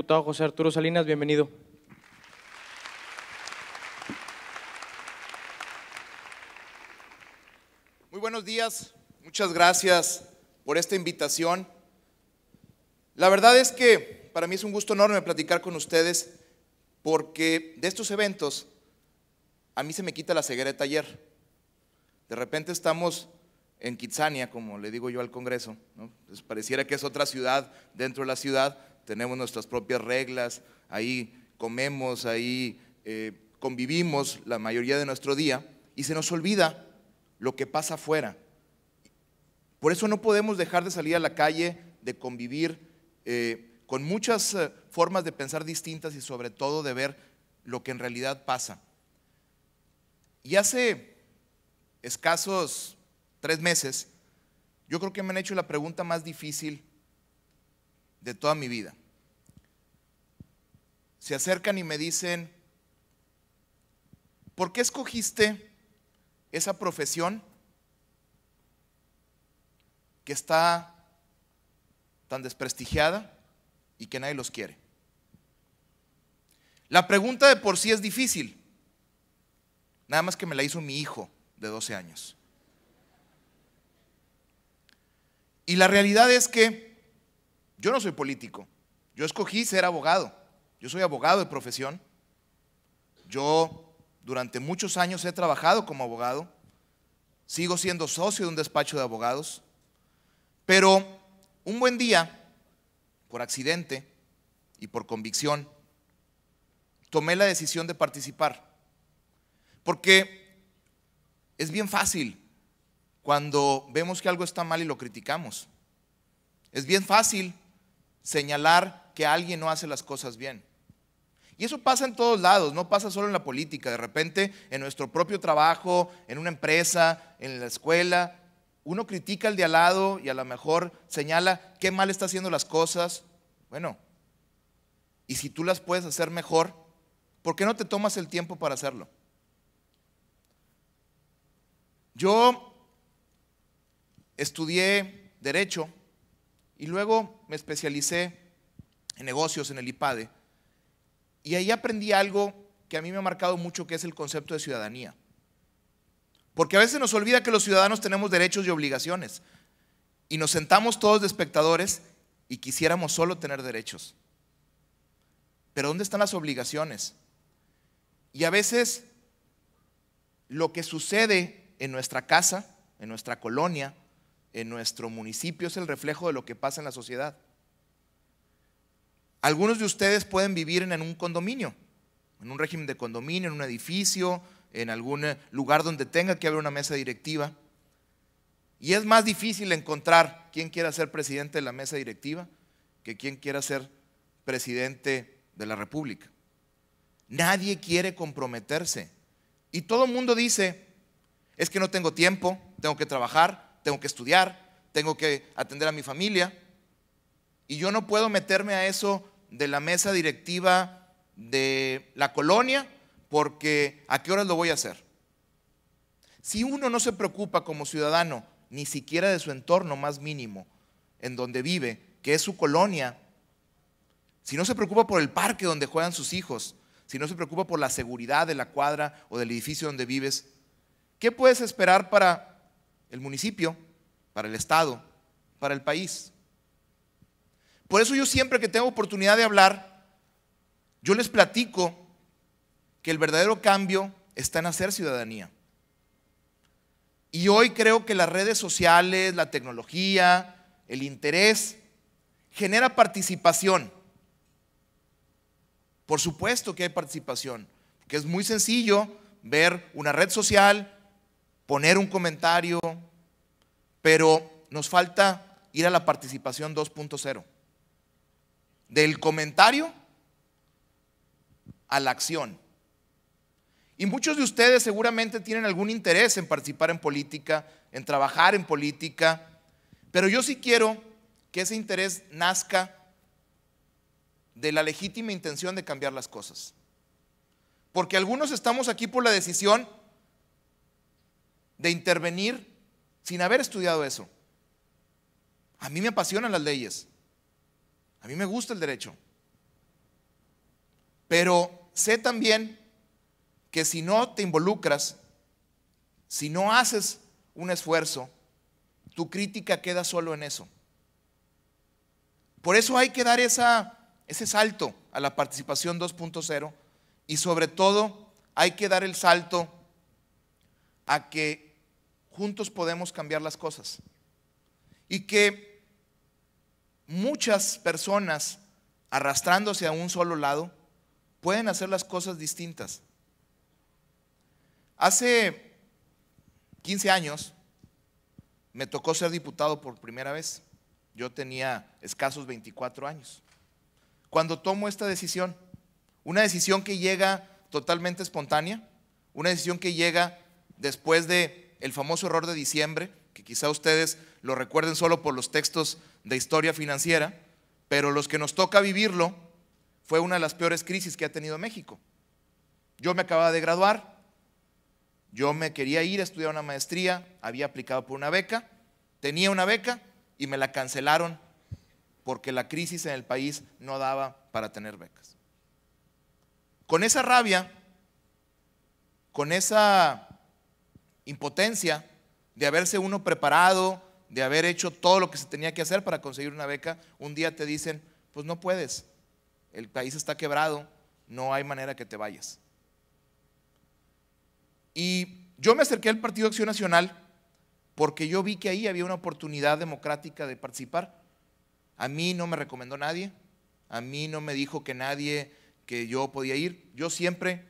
Diputado José Arturo Salinas, bienvenido. Muy buenos días, muchas gracias por esta invitación. La verdad es que para mí es un gusto enorme platicar con ustedes porque de estos eventos a mí se me quita la ceguera de taller. De repente estamos en Kitsania, como le digo yo al Congreso. Pues pareciera que es otra ciudad dentro de la ciudad, tenemos nuestras propias reglas, ahí comemos, ahí eh, convivimos la mayoría de nuestro día y se nos olvida lo que pasa afuera. Por eso no podemos dejar de salir a la calle, de convivir eh, con muchas eh, formas de pensar distintas y sobre todo de ver lo que en realidad pasa. Y hace escasos tres meses, yo creo que me han hecho la pregunta más difícil de toda mi vida. Se acercan y me dicen, ¿por qué escogiste esa profesión que está tan desprestigiada y que nadie los quiere? La pregunta de por sí es difícil, nada más que me la hizo mi hijo de 12 años. Y la realidad es que yo no soy político. Yo escogí ser abogado. Yo soy abogado de profesión. Yo durante muchos años he trabajado como abogado. Sigo siendo socio de un despacho de abogados. Pero un buen día, por accidente y por convicción, tomé la decisión de participar. Porque es bien fácil cuando vemos que algo está mal y lo criticamos. Es bien fácil señalar que alguien no hace las cosas bien. Y eso pasa en todos lados, no pasa solo en la política. De repente, en nuestro propio trabajo, en una empresa, en la escuela, uno critica al de al lado y a lo mejor señala qué mal está haciendo las cosas. Bueno, y si tú las puedes hacer mejor, ¿por qué no te tomas el tiempo para hacerlo? Yo estudié derecho y luego me especialicé en negocios en el IPADE. Y ahí aprendí algo que a mí me ha marcado mucho, que es el concepto de ciudadanía. Porque a veces nos olvida que los ciudadanos tenemos derechos y obligaciones. Y nos sentamos todos de espectadores y quisiéramos solo tener derechos. Pero ¿dónde están las obligaciones? Y a veces lo que sucede en nuestra casa, en nuestra colonia, en nuestro municipio es el reflejo de lo que pasa en la sociedad. Algunos de ustedes pueden vivir en un condominio, en un régimen de condominio, en un edificio, en algún eh, lugar donde tenga que haber una mesa directiva. Y es más difícil encontrar quién quiera ser presidente de la mesa directiva que quién quiera ser presidente de la República. Nadie quiere comprometerse. Y todo el mundo dice, es que no tengo tiempo, tengo que trabajar, tengo que estudiar, tengo que atender a mi familia. Y yo no puedo meterme a eso de la mesa directiva de la colonia porque a qué horas lo voy a hacer. Si uno no se preocupa como ciudadano, ni siquiera de su entorno más mínimo, en donde vive, que es su colonia, si no se preocupa por el parque donde juegan sus hijos, si no se preocupa por la seguridad de la cuadra o del edificio donde vives, ¿qué puedes esperar para el municipio, para el Estado, para el país. Por eso yo siempre que tengo oportunidad de hablar, yo les platico que el verdadero cambio está en hacer ciudadanía. Y hoy creo que las redes sociales, la tecnología, el interés, genera participación. Por supuesto que hay participación, que es muy sencillo ver una red social, poner un comentario, pero nos falta ir a la participación 2.0. Del comentario a la acción. Y muchos de ustedes seguramente tienen algún interés en participar en política, en trabajar en política, pero yo sí quiero que ese interés nazca de la legítima intención de cambiar las cosas. Porque algunos estamos aquí por la decisión de intervenir sin haber estudiado eso. A mí me apasionan las leyes. A mí me gusta el derecho. Pero sé también que si no te involucras, si no haces un esfuerzo, tu crítica queda solo en eso. Por eso hay que dar ese salto a la participación 2.0 y sobre todo hay que dar el salto a que juntos podemos cambiar las cosas. Y que muchas personas arrastrándose a un solo lado pueden hacer las cosas distintas. Hace 15 años me tocó ser diputado por primera vez. Yo tenía escasos 24 años. Cuando tomo esta decisión, una decisión que llega totalmente espontánea, una decisión que llega después de el famoso error de diciembre, que quizá ustedes lo recuerden solo por los textos de historia financiera, pero los que nos toca vivirlo, fue una de las peores crisis que ha tenido México. Yo me acababa de graduar, yo me quería ir a estudiar una maestría, había aplicado por una beca, tenía una beca y me la cancelaron porque la crisis en el país no daba para tener becas. Con esa rabia, con esa impotencia de haberse uno preparado, de haber hecho todo lo que se tenía que hacer para conseguir una beca, un día te dicen, pues no puedes, el país está quebrado, no hay manera que te vayas. Y yo me acerqué al Partido Acción Nacional porque yo vi que ahí había una oportunidad democrática de participar. A mí no me recomendó nadie, a mí no me dijo que nadie, que yo podía ir. Yo siempre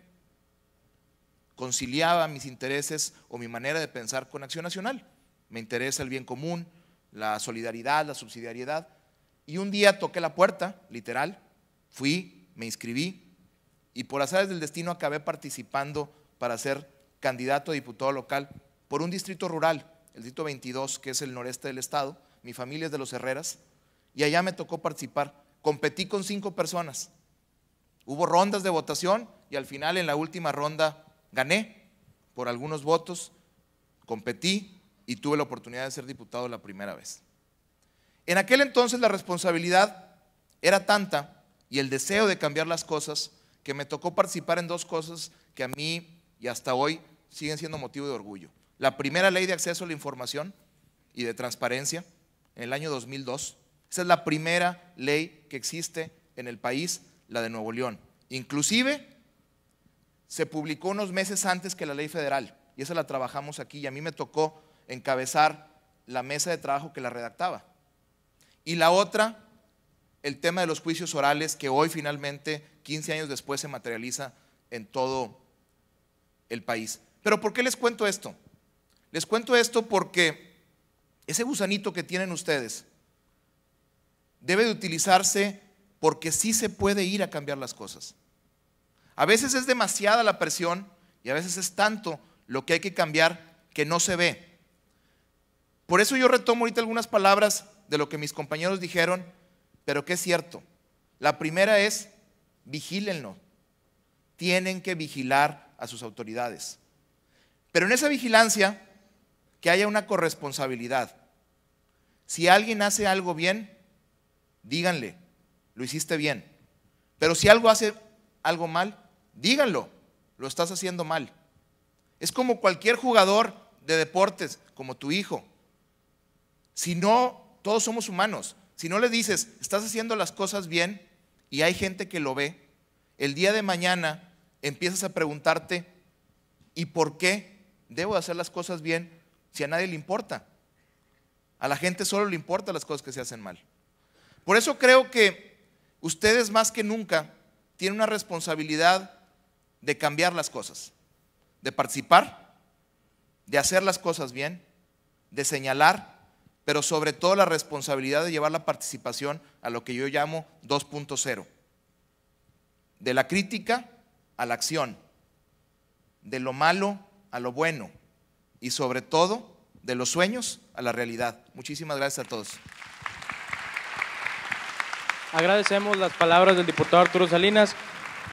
conciliaba mis intereses o mi manera de pensar con Acción Nacional. Me interesa el bien común, la solidaridad, la subsidiariedad. Y un día toqué la puerta, literal, fui, me inscribí y por áreas del destino acabé participando para ser candidato a diputado local por un distrito rural, el distrito 22, que es el noreste del estado. Mi familia es de los Herreras y allá me tocó participar. Competí con cinco personas. Hubo rondas de votación y al final en la última ronda Gané por algunos votos, competí y tuve la oportunidad de ser diputado la primera vez. En aquel entonces la responsabilidad era tanta y el deseo de cambiar las cosas que me tocó participar en dos cosas que a mí y hasta hoy siguen siendo motivo de orgullo. La primera ley de acceso a la información y de transparencia en el año 2002. Esa es la primera ley que existe en el país, la de Nuevo León. Inclusive se publicó unos meses antes que la ley federal y esa la trabajamos aquí y a mí me tocó encabezar la mesa de trabajo que la redactaba. Y la otra, el tema de los juicios orales que hoy finalmente, 15 años después, se materializa en todo el país. Pero ¿por qué les cuento esto? Les cuento esto porque ese gusanito que tienen ustedes debe de utilizarse porque sí se puede ir a cambiar las cosas. A veces es demasiada la presión y a veces es tanto lo que hay que cambiar que no se ve. Por eso yo retomo ahorita algunas palabras de lo que mis compañeros dijeron, pero que es cierto. La primera es, vigílenlo. Tienen que vigilar a sus autoridades. Pero en esa vigilancia, que haya una corresponsabilidad. Si alguien hace algo bien, díganle, lo hiciste bien. Pero si algo hace algo mal, díganlo, lo estás haciendo mal. Es como cualquier jugador de deportes, como tu hijo. Si no, todos somos humanos. Si no le dices, estás haciendo las cosas bien y hay gente que lo ve, el día de mañana empiezas a preguntarte, ¿y por qué debo hacer las cosas bien si a nadie le importa? A la gente solo le importan las cosas que se hacen mal. Por eso creo que ustedes más que nunca tienen una responsabilidad de cambiar las cosas, de participar, de hacer las cosas bien, de señalar, pero sobre todo la responsabilidad de llevar la participación a lo que yo llamo 2.0, de la crítica a la acción, de lo malo a lo bueno y sobre todo de los sueños a la realidad. Muchísimas gracias a todos. Agradecemos las palabras del diputado Arturo Salinas.